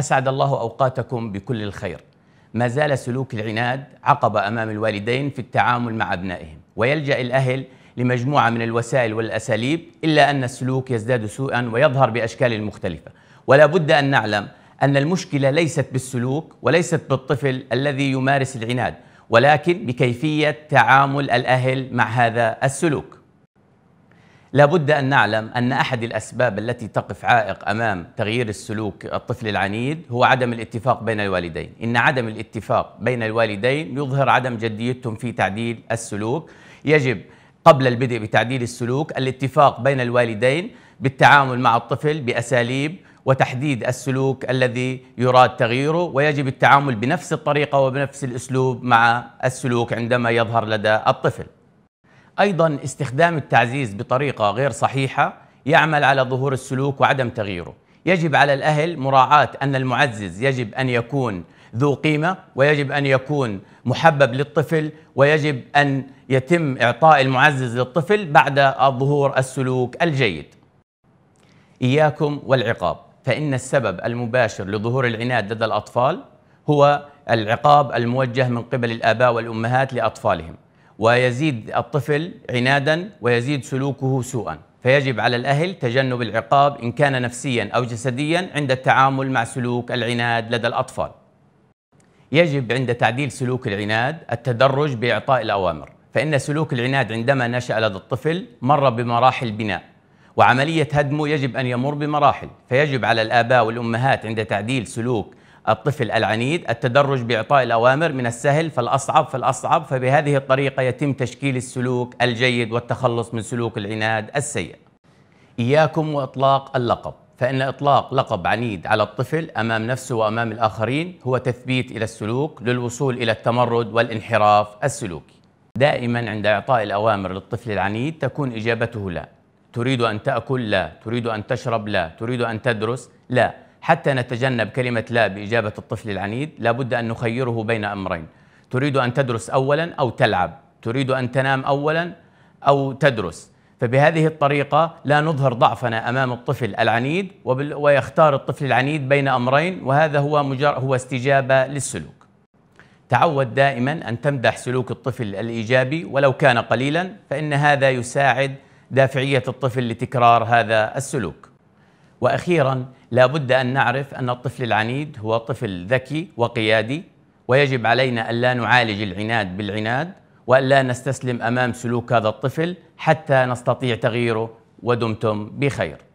أسعد الله أوقاتكم بكل الخير ما زال سلوك العناد عقبة أمام الوالدين في التعامل مع أبنائهم ويلجأ الأهل لمجموعة من الوسائل والأساليب إلا أن السلوك يزداد سوءا ويظهر بأشكال مختلفة ولا بد أن نعلم أن المشكلة ليست بالسلوك وليست بالطفل الذي يمارس العناد ولكن بكيفية تعامل الأهل مع هذا السلوك لابد أن نعلم أن أحد الأسباب التي تقف عائق أمام تغيير السلوك الطفل العنيد هو عدم الاتفاق بين الوالدين إن عدم الاتفاق بين الوالدين يظهر عدم جديتهم في تعديل السلوك يجب قبل البدء بتعديل السلوك الاتفاق بين الوالدين بالتعامل مع الطفل بأساليب وتحديد السلوك الذي يراد تغييره ويجب التعامل بنفس الطريقة وبنفس الأسلوب مع السلوك عندما يظهر لدى الطفل أيضا استخدام التعزيز بطريقة غير صحيحة يعمل على ظهور السلوك وعدم تغييره يجب على الأهل مراعاة أن المعزز يجب أن يكون ذو قيمة ويجب أن يكون محبب للطفل ويجب أن يتم إعطاء المعزز للطفل بعد ظهور السلوك الجيد إياكم والعقاب فإن السبب المباشر لظهور العناد لدى الأطفال هو العقاب الموجه من قبل الآباء والأمهات لأطفالهم ويزيد الطفل عنادا ويزيد سلوكه سوءا فيجب على الأهل تجنب العقاب إن كان نفسيا أو جسديا عند التعامل مع سلوك العناد لدى الأطفال يجب عند تعديل سلوك العناد التدرج بإعطاء الأوامر فإن سلوك العناد عندما نشأ لدى الطفل مر بمراحل بناء وعملية هدمه يجب أن يمر بمراحل فيجب على الآباء والأمهات عند تعديل سلوك الطفل العنيد التدرج بإعطاء الأوامر من السهل فالأصعب فالأصعب فبهذه الطريقة يتم تشكيل السلوك الجيد والتخلص من سلوك العناد السيء إياكم وإطلاق اللقب فإن إطلاق لقب عنيد على الطفل أمام نفسه وأمام الآخرين هو تثبيت إلى السلوك للوصول إلى التمرد والانحراف السلوكي دائما عند إعطاء الأوامر للطفل العنيد تكون إجابته لا تريد أن تأكل لا تريد أن تشرب لا تريد أن تدرس لا حتى نتجنب كلمة لا بإجابة الطفل العنيد لابد أن نخيره بين أمرين تريد أن تدرس أولا أو تلعب تريد أن تنام أولا أو تدرس فبهذه الطريقة لا نظهر ضعفنا أمام الطفل العنيد ويختار الطفل العنيد بين أمرين وهذا هو, مجر هو استجابة للسلوك تعود دائما أن تمدح سلوك الطفل الإيجابي ولو كان قليلا فإن هذا يساعد دافعية الطفل لتكرار هذا السلوك واخيرا لا بد ان نعرف ان الطفل العنيد هو طفل ذكي وقيادي ويجب علينا الا نعالج العناد بالعناد والا نستسلم امام سلوك هذا الطفل حتى نستطيع تغييره ودمتم بخير